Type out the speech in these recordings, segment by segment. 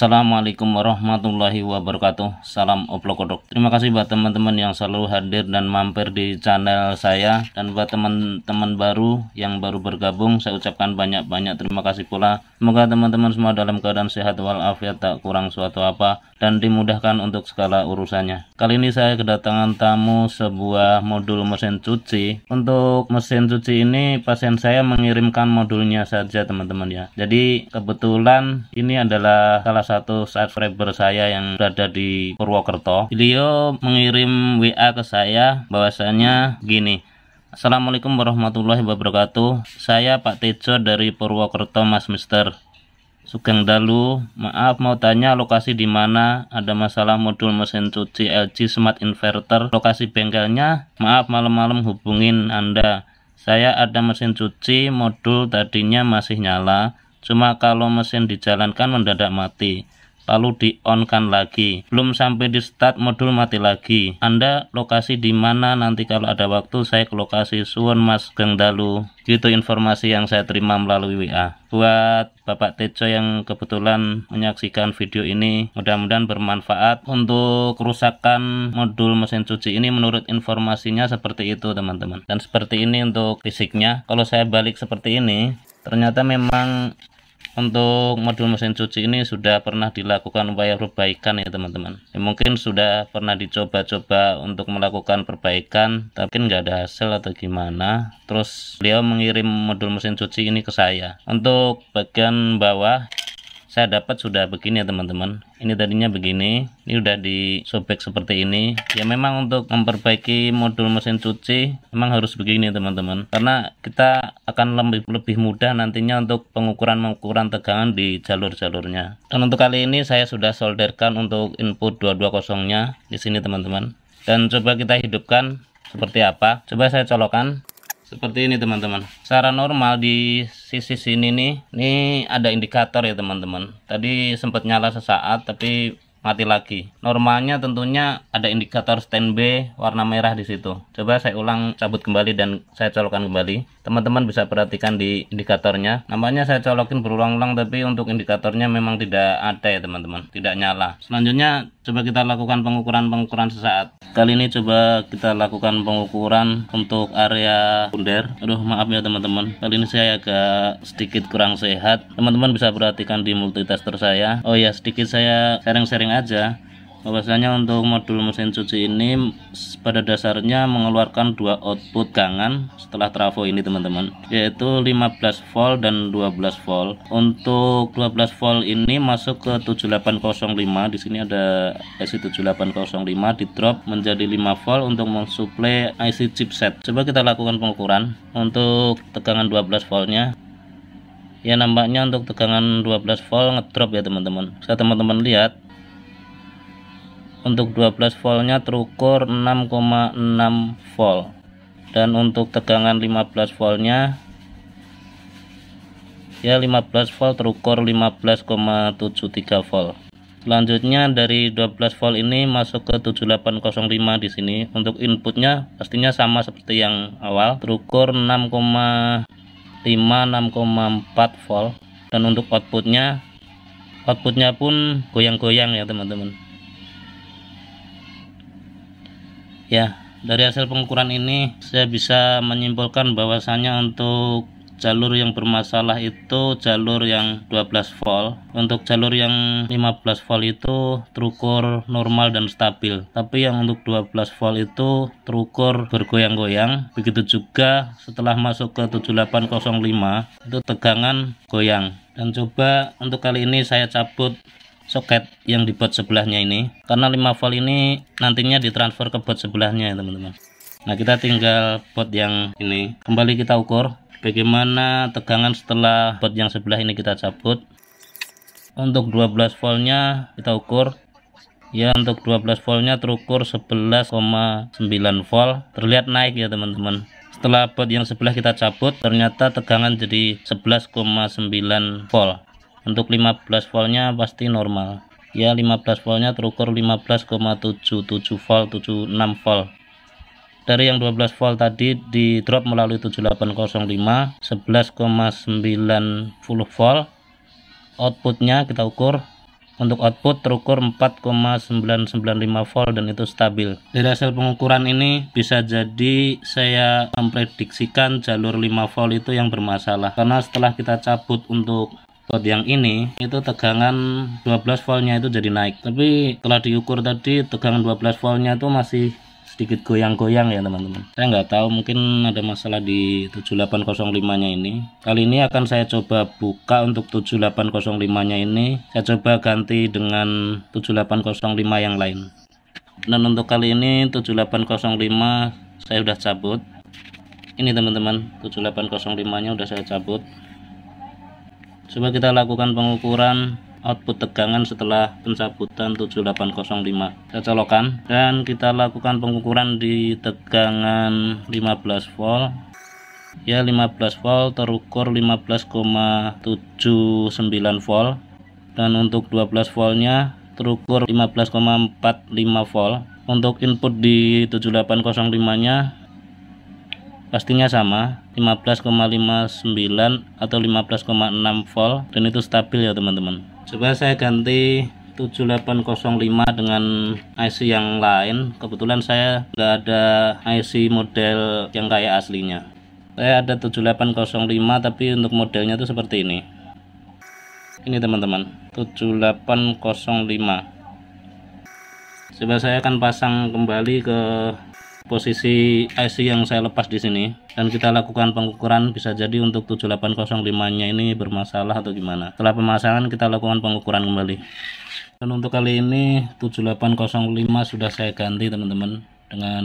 Assalamualaikum warahmatullahi wabarakatuh Salam Oplokodok Terima kasih buat teman-teman yang selalu hadir dan mampir di channel saya Dan buat teman-teman baru yang baru bergabung Saya ucapkan banyak-banyak terima kasih pula Semoga teman-teman semua dalam keadaan sehat walafiat Tak kurang suatu apa Dan dimudahkan untuk segala urusannya Kali ini saya kedatangan tamu sebuah modul mesin cuci Untuk mesin cuci ini pasien saya mengirimkan modulnya saja teman-teman ya Jadi kebetulan ini adalah salah satu subscriber saya yang berada di Purwokerto beliau mengirim WA ke saya bahwasanya gini Assalamualaikum warahmatullahi wabarakatuh saya Pak Tejo dari Purwokerto Mas Mister Sugeng Dalu, maaf mau tanya lokasi di mana ada masalah modul mesin cuci LG Smart Inverter. Lokasi bengkelnya, maaf malam-malam hubungin Anda. Saya ada mesin cuci, modul tadinya masih nyala, Cuma kalau mesin dijalankan mendadak mati lalu di on kan lagi belum sampai di start modul mati lagi anda lokasi di mana nanti kalau ada waktu saya ke lokasi suwon mas Gengdalu gitu informasi yang saya terima melalui WA buat Bapak Tejo yang kebetulan menyaksikan video ini mudah-mudahan bermanfaat untuk kerusakan modul mesin cuci ini menurut informasinya seperti itu teman-teman dan seperti ini untuk fisiknya kalau saya balik seperti ini ternyata memang untuk modul mesin cuci ini sudah pernah dilakukan upaya perbaikan ya teman-teman ya, mungkin sudah pernah dicoba-coba untuk melakukan perbaikan tapi nggak ada hasil atau gimana terus beliau mengirim modul mesin cuci ini ke saya untuk bagian bawah saya dapat sudah begini ya teman-teman ini tadinya begini ini udah disobek seperti ini ya memang untuk memperbaiki modul mesin cuci memang harus begini teman-teman karena kita akan lebih, lebih mudah nantinya untuk pengukuran-pengukuran tegangan di jalur-jalurnya dan untuk kali ini saya sudah solderkan untuk input 220 nya di sini teman-teman dan coba kita hidupkan seperti apa coba saya colokan seperti ini teman-teman secara normal di sisi sini nih ini ada indikator ya teman-teman tadi sempat nyala sesaat tapi mati lagi normalnya tentunya ada indikator standby warna merah di situ coba saya ulang cabut kembali dan saya colokan kembali teman-teman bisa perhatikan di indikatornya namanya saya colokin berulang-ulang tapi untuk indikatornya memang tidak ada ya teman-teman tidak nyala selanjutnya coba kita lakukan pengukuran-pengukuran sesaat kali ini coba kita lakukan pengukuran untuk area bundar aduh maaf ya teman-teman kali ini saya agak sedikit kurang sehat teman-teman bisa perhatikan di multitester saya oh ya sedikit saya sharing-sharing aja bahwasanya untuk modul mesin cuci ini pada dasarnya mengeluarkan dua output kangen setelah trafo ini teman-teman yaitu 15 volt dan 12 volt untuk 12 volt ini masuk ke 7805 di sini ada IC 7805 di drop menjadi 5 volt untuk mensuplai IC chipset coba kita lakukan pengukuran untuk tegangan 12 voltnya ya nampaknya untuk tegangan 12 volt ngedrop ya teman-teman saya teman-teman lihat untuk 12 voltnya terukur 6,6 volt dan untuk tegangan 15 voltnya ya 15 volt terukur 15,73 volt selanjutnya dari 12 volt ini masuk ke 7805 di sini untuk inputnya pastinya sama seperti yang awal terukur 6,5 6,4 volt dan untuk outputnya outputnya pun goyang-goyang ya teman-teman ya dari hasil pengukuran ini saya bisa menyimpulkan bahwasannya untuk jalur yang bermasalah itu jalur yang 12 volt untuk jalur yang 15 volt itu terukur normal dan stabil tapi yang untuk 12 volt itu terukur bergoyang-goyang begitu juga setelah masuk ke 7805 itu tegangan goyang dan coba untuk kali ini saya cabut soket yang di bot sebelahnya ini karena 5 volt ini nantinya ditransfer ke bot sebelahnya ya teman-teman nah kita tinggal bot yang ini kembali kita ukur bagaimana tegangan setelah bot yang sebelah ini kita cabut untuk 12 voltnya kita ukur ya untuk 12 voltnya terukur 11,9 volt terlihat naik ya teman-teman setelah bot yang sebelah kita cabut ternyata tegangan jadi 11,9 volt untuk 15 voltnya pasti normal ya 15 voltnya terukur 15,77 volt 76 volt dari yang 12 volt tadi di drop melalui 7805 11,90 volt outputnya kita ukur untuk output terukur 4,995 volt dan itu stabil dari hasil pengukuran ini bisa jadi saya memprediksikan jalur 5 volt itu yang bermasalah karena setelah kita cabut untuk baut yang ini itu tegangan 12 voltnya itu jadi naik tapi telah diukur tadi tegangan 12 voltnya itu masih sedikit goyang-goyang ya teman-teman saya nggak tahu mungkin ada masalah di 7805 nya ini kali ini akan saya coba buka untuk 7805 nya ini saya coba ganti dengan 7805 yang lain dan untuk kali ini 7805 saya udah cabut ini teman-teman 7805 nya udah saya cabut coba kita lakukan pengukuran output tegangan setelah pencabutan 7805 kita colokan dan kita lakukan pengukuran di tegangan 15 volt ya 15 volt terukur 15,79 volt dan untuk 12 voltnya terukur 15,45 volt untuk input di 7805 nya pastinya sama 15,59 atau 15,6 volt dan itu stabil ya teman-teman coba saya ganti 7805 dengan IC yang lain kebetulan saya nggak ada IC model yang kayak aslinya saya ada 7805 tapi untuk modelnya itu seperti ini ini teman-teman 7805 coba saya akan pasang kembali ke posisi IC yang saya lepas di sini dan kita lakukan pengukuran bisa jadi untuk 7805 nya ini bermasalah atau gimana setelah pemasangan kita lakukan pengukuran kembali dan untuk kali ini 7805 sudah saya ganti teman-teman dengan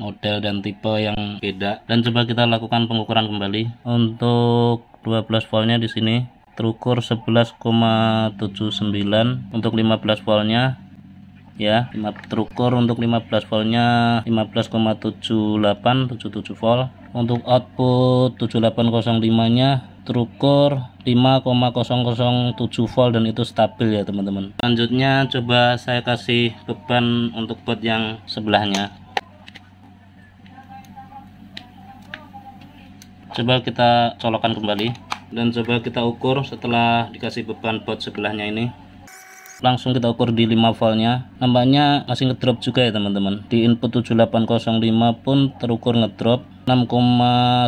model dan tipe yang beda dan coba kita lakukan pengukuran kembali untuk 12 voltnya di sini terukur 11,79 untuk 15 voltnya ya 5 terukur untuk 15 voltnya 15,78 77 volt untuk output 7805 nya terukur 5,007 volt dan itu stabil ya teman-teman selanjutnya coba saya kasih beban untuk buat yang sebelahnya coba kita colokan kembali dan coba kita ukur setelah dikasih beban bot sebelahnya ini langsung kita ukur di 5 voltnya nampaknya masih ngedrop juga ya teman-teman di input 7805 pun terukur ngedrop 6,1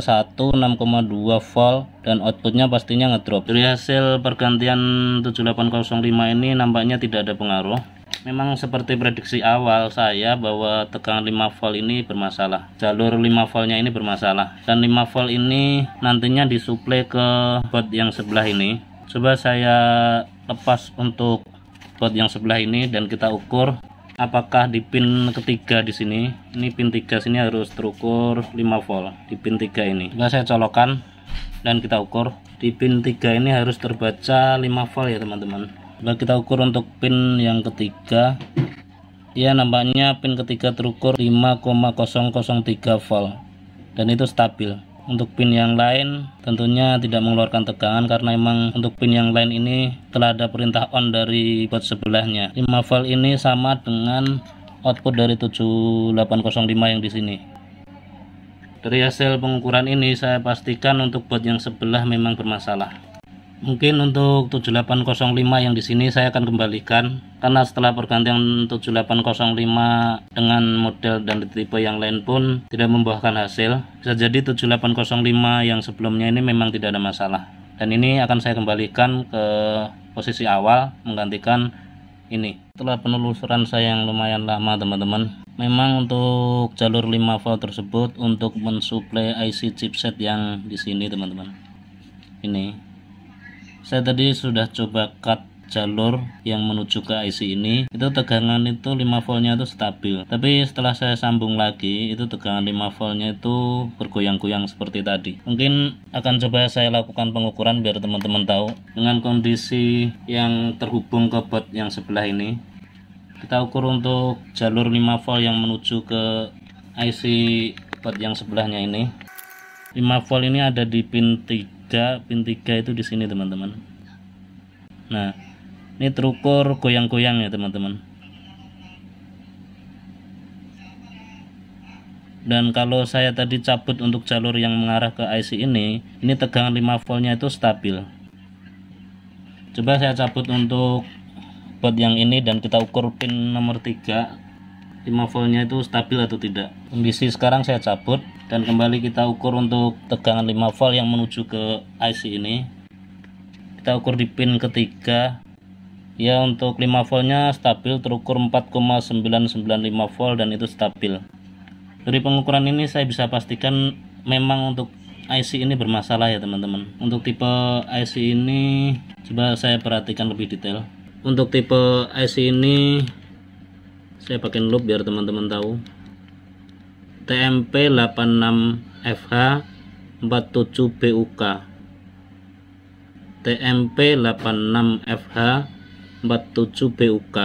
6,2 volt dan outputnya pastinya ngedrop dari hasil pergantian 7805 ini nampaknya tidak ada pengaruh memang seperti prediksi awal saya bahwa tegangan 5 volt ini bermasalah jalur 5 voltnya ini bermasalah dan 5 volt ini nantinya disuplai ke board yang sebelah ini coba saya lepas untuk buat yang sebelah ini dan kita ukur apakah di pin ketiga di sini ini pin tiga sini harus terukur 5 volt di pin tiga ini sudah saya colokan dan kita ukur di pin tiga ini harus terbaca 5 volt ya teman-teman sudah kita ukur untuk pin yang ketiga ya nampaknya pin ketiga terukur 5,003 volt dan itu stabil untuk pin yang lain tentunya tidak mengeluarkan tegangan karena memang untuk pin yang lain ini telah ada perintah on dari port sebelahnya 5 volt ini sama dengan output dari 7805 yang di sini dari hasil pengukuran ini saya pastikan untuk bot yang sebelah memang bermasalah mungkin untuk 7805 yang di sini saya akan kembalikan karena setelah pergantian 7805 dengan model dan tipe yang lain pun tidak membuahkan hasil bisa jadi 7805 yang sebelumnya ini memang tidak ada masalah dan ini akan saya kembalikan ke posisi awal menggantikan ini setelah penelusuran saya yang lumayan lama teman-teman memang untuk jalur 5 volt tersebut untuk mensuplai IC chipset yang di sini teman-teman ini saya tadi sudah coba cut jalur yang menuju ke IC ini itu tegangan itu 5 voltnya itu stabil tapi setelah saya sambung lagi itu tegangan 5 voltnya itu bergoyang-goyang seperti tadi mungkin akan coba saya lakukan pengukuran biar teman-teman tahu dengan kondisi yang terhubung ke bot yang sebelah ini kita ukur untuk jalur 5 volt yang menuju ke IC bot yang sebelahnya ini 5 volt ini ada di pin 3 3 pin 3 itu di sini teman-teman nah ini terukur goyang-goyang ya teman-teman dan kalau saya tadi cabut untuk jalur yang mengarah ke IC ini ini tegangan 5 voltnya itu stabil coba saya cabut untuk buat yang ini dan kita ukur pin nomor 3 voltnya itu stabil atau tidak kondisi sekarang saya cabut dan kembali kita ukur untuk tegangan 5 volt yang menuju ke IC ini kita ukur di pin ketiga ya untuk 5 voltnya stabil terukur 4,995 volt dan itu stabil dari pengukuran ini saya bisa pastikan memang untuk IC ini bermasalah ya teman-teman untuk tipe IC ini coba saya perhatikan lebih detail untuk tipe IC ini saya pakai loop biar teman-teman tahu TMP 86FH 47BUK TMP 86FH 47BUK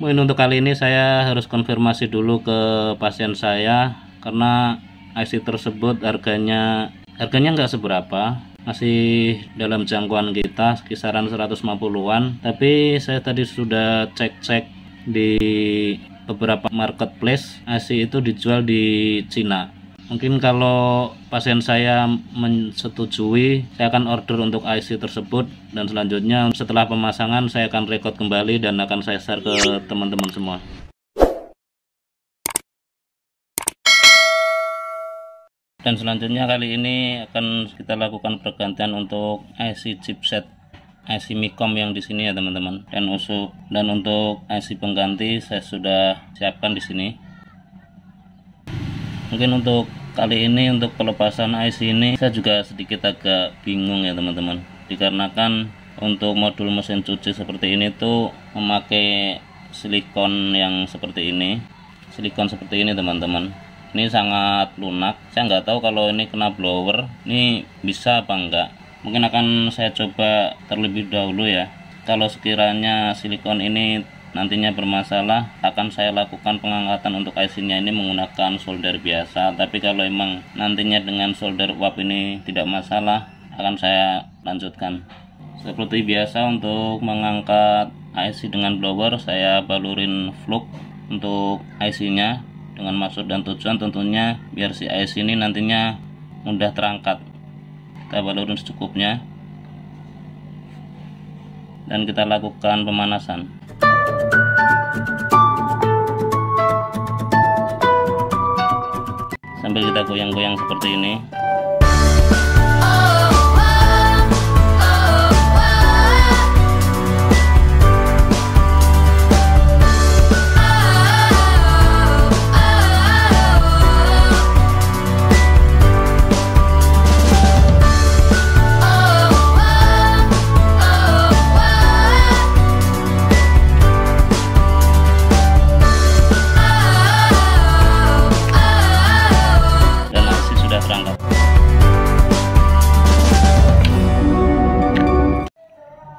Mungkin untuk kali ini saya harus konfirmasi dulu ke pasien saya karena IC tersebut harganya harganya nggak seberapa masih dalam jangkauan kita kisaran 150-an tapi saya tadi sudah cek-cek di beberapa marketplace eh, IC itu dijual di Cina mungkin kalau pasien saya menyetujui saya akan order untuk IC tersebut dan selanjutnya setelah pemasangan saya akan record kembali dan akan saya share ke teman-teman semua dan selanjutnya kali ini akan kita lakukan pergantian untuk IC chipset IC Micom yang di sini ya teman-teman dan usuk dan untuk IC pengganti saya sudah siapkan di sini mungkin untuk kali ini untuk pelepasan IC ini saya juga sedikit agak bingung ya teman-teman dikarenakan untuk modul mesin cuci seperti ini tuh memakai silikon yang seperti ini silikon seperti ini teman-teman ini sangat lunak saya nggak tahu kalau ini kena blower ini bisa apa enggak mungkin akan saya coba terlebih dahulu ya kalau sekiranya silikon ini nantinya bermasalah akan saya lakukan pengangkatan untuk IC-nya ini menggunakan solder biasa tapi kalau emang nantinya dengan solder uap ini tidak masalah akan saya lanjutkan seperti biasa untuk mengangkat IC dengan blower saya balurin flux untuk IC-nya dengan maksud dan tujuan tentunya biar si IC ini nantinya mudah terangkat kita balurin secukupnya dan kita lakukan pemanasan sambil kita goyang-goyang seperti ini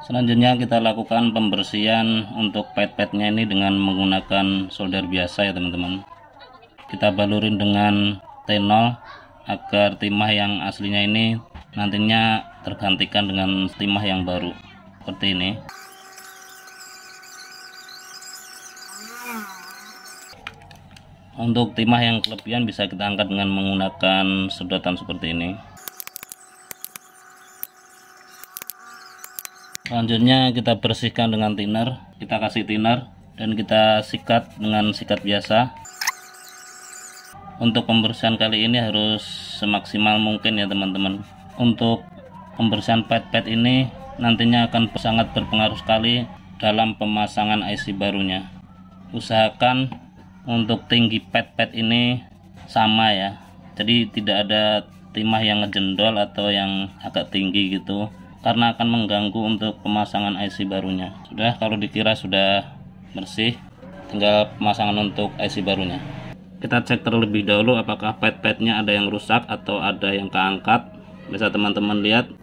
selanjutnya kita lakukan pembersihan untuk pet-petnya ini dengan menggunakan solder biasa ya teman-teman kita balurin dengan tenol agar timah yang aslinya ini nantinya tergantikan dengan timah yang baru seperti ini untuk timah yang kelebihan bisa kita angkat dengan menggunakan sedotan seperti ini selanjutnya kita bersihkan dengan thinner kita kasih thinner dan kita sikat dengan sikat biasa untuk pembersihan kali ini harus semaksimal mungkin ya teman-teman untuk pembersihan pad-pad ini nantinya akan sangat berpengaruh sekali dalam pemasangan IC barunya usahakan untuk tinggi pad-pad ini sama ya jadi tidak ada timah yang ngejendol atau yang agak tinggi gitu karena akan mengganggu untuk pemasangan IC barunya sudah kalau dikira sudah bersih tinggal pemasangan untuk IC barunya kita cek terlebih dahulu apakah pad-padnya ada yang rusak atau ada yang keangkat bisa teman-teman lihat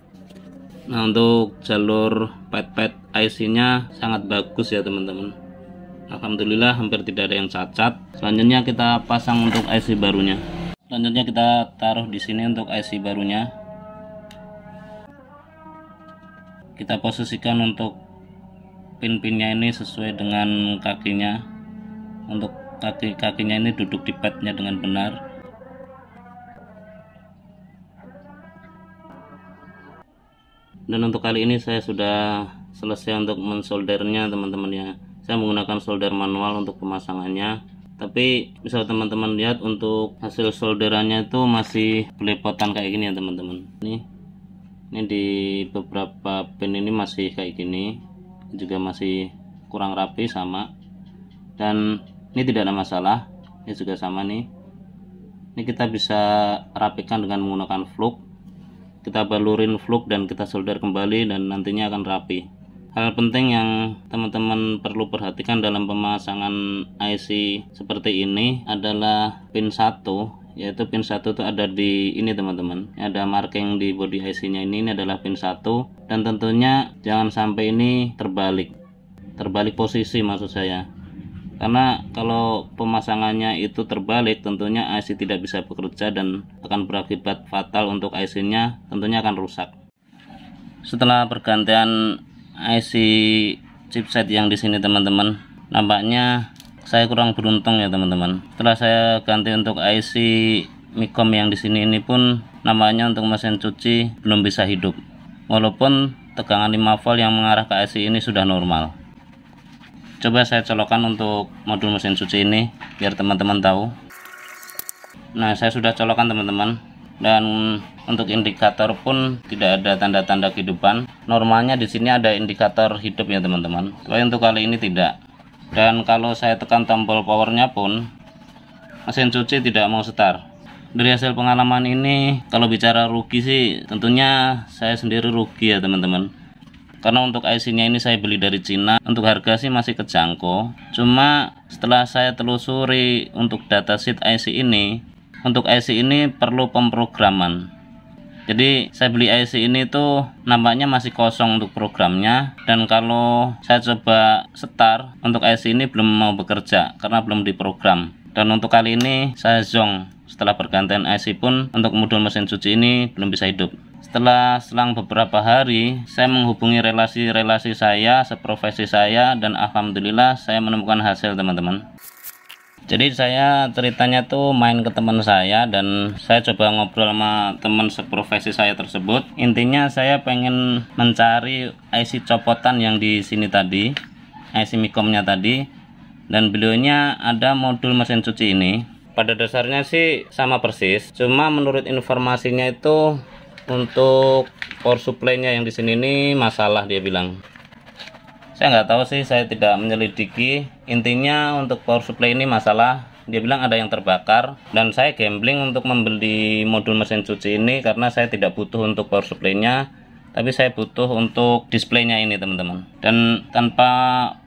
nah untuk jalur pad-pad IC nya sangat bagus ya teman-teman Alhamdulillah hampir tidak ada yang cacat selanjutnya kita pasang untuk IC barunya selanjutnya kita taruh di sini untuk IC barunya kita posisikan untuk pin-pinnya ini sesuai dengan kakinya untuk kaki-kakinya ini duduk di padnya dengan benar dan untuk kali ini saya sudah selesai untuk mensoldernya teman-teman ya saya menggunakan solder manual untuk pemasangannya tapi misal teman-teman lihat untuk hasil solderannya itu masih belepotan kayak gini ya teman-teman nih ini di beberapa pin ini masih kayak gini juga masih kurang rapi sama dan ini tidak ada masalah ini juga sama nih ini kita bisa rapikan dengan menggunakan fluk kita balurin fluk dan kita solder kembali dan nantinya akan rapi hal penting yang teman-teman perlu perhatikan dalam pemasangan IC seperti ini adalah pin 1 yaitu pin satu itu ada di ini teman-teman ada marking di body IC nya ini, ini adalah pin satu. dan tentunya jangan sampai ini terbalik terbalik posisi maksud saya karena kalau pemasangannya itu terbalik tentunya IC tidak bisa bekerja dan akan berakibat fatal untuk IC nya tentunya akan rusak setelah pergantian IC chipset yang di sini teman-teman nampaknya saya kurang beruntung ya teman-teman setelah saya ganti untuk IC Mikom yang di sini ini pun namanya untuk mesin cuci belum bisa hidup walaupun tegangan 5 volt yang mengarah ke IC ini sudah normal coba saya colokan untuk modul mesin cuci ini biar teman-teman tahu nah saya sudah colokan teman-teman dan untuk indikator pun tidak ada tanda-tanda kehidupan normalnya di sini ada indikator hidup ya teman-teman tapi untuk kali ini tidak dan kalau saya tekan tombol powernya pun mesin cuci tidak mau setar. dari hasil pengalaman ini kalau bicara rugi sih tentunya saya sendiri rugi ya teman-teman karena untuk IC nya ini saya beli dari Cina untuk harga sih masih kejangkau cuma setelah saya telusuri untuk datasheet IC ini untuk IC ini perlu pemrograman jadi saya beli IC ini tuh nampaknya masih kosong untuk programnya dan kalau saya coba setar untuk IC ini belum mau bekerja karena belum diprogram dan untuk kali ini saya zong setelah pergantian IC pun untuk modul mesin cuci ini belum bisa hidup setelah selang beberapa hari saya menghubungi relasi-relasi saya seprofesi saya dan alhamdulillah saya menemukan hasil teman-teman jadi saya ceritanya tuh main ke teman saya dan saya coba ngobrol sama teman seprofesi saya tersebut intinya saya pengen mencari IC copotan yang di sini tadi IC mikomnya tadi dan beliaunya ada modul mesin cuci ini pada dasarnya sih sama persis cuma menurut informasinya itu untuk power supply-nya yang di sini ini masalah dia bilang saya nggak tahu sih saya tidak menyelidiki intinya untuk power supply ini masalah dia bilang ada yang terbakar dan saya gambling untuk membeli modul mesin cuci ini karena saya tidak butuh untuk power supply-nya tapi saya butuh untuk display nya ini teman-teman dan tanpa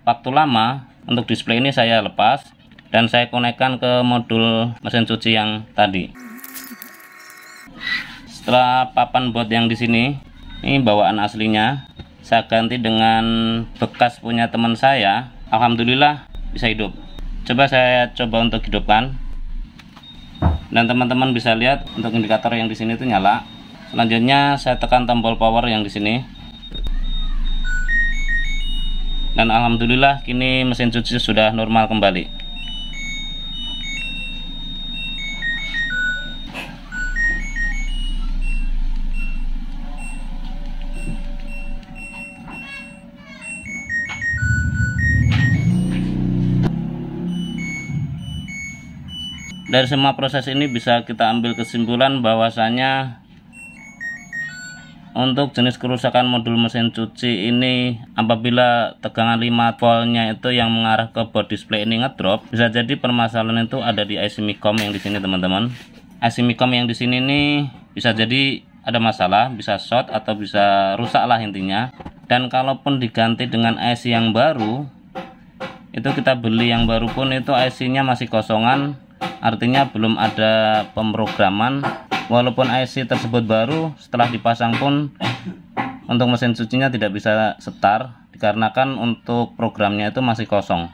waktu lama untuk display ini saya lepas dan saya konekkan ke modul mesin cuci yang tadi setelah papan buat yang di sini ini bawaan aslinya saya ganti dengan bekas punya teman saya Alhamdulillah bisa hidup coba saya coba untuk hidupkan dan teman-teman bisa lihat untuk indikator yang di sini itu nyala selanjutnya saya tekan tombol power yang di sini dan Alhamdulillah kini mesin cuci sudah normal kembali dari semua proses ini bisa kita ambil kesimpulan bahwasanya untuk jenis kerusakan modul mesin cuci ini apabila tegangan 5 voltnya itu yang mengarah ke board display ini ngedrop bisa jadi permasalahan itu ada di IC Micom yang di sini teman-teman IC Micom yang di sini ini bisa jadi ada masalah bisa short atau bisa rusak lah intinya dan kalaupun diganti dengan IC yang baru itu kita beli yang baru pun itu IC nya masih kosongan artinya belum ada pemrograman walaupun IC tersebut baru setelah dipasang pun untuk mesin cucinya tidak bisa setar dikarenakan untuk programnya itu masih kosong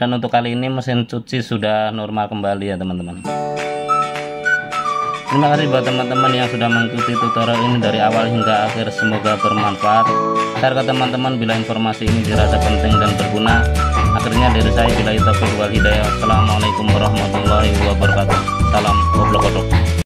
dan untuk kali ini mesin cuci sudah normal kembali ya teman-teman Terima kasih buat teman-teman yang sudah mengikuti tutorial ini dari awal hingga akhir. Semoga bermanfaat. Share ke teman-teman bila informasi ini dirasa penting dan berguna akhirnya dari saya bila itu wal hidayah assalamualaikum warahmatullahi wabarakatuh salam goblok goblok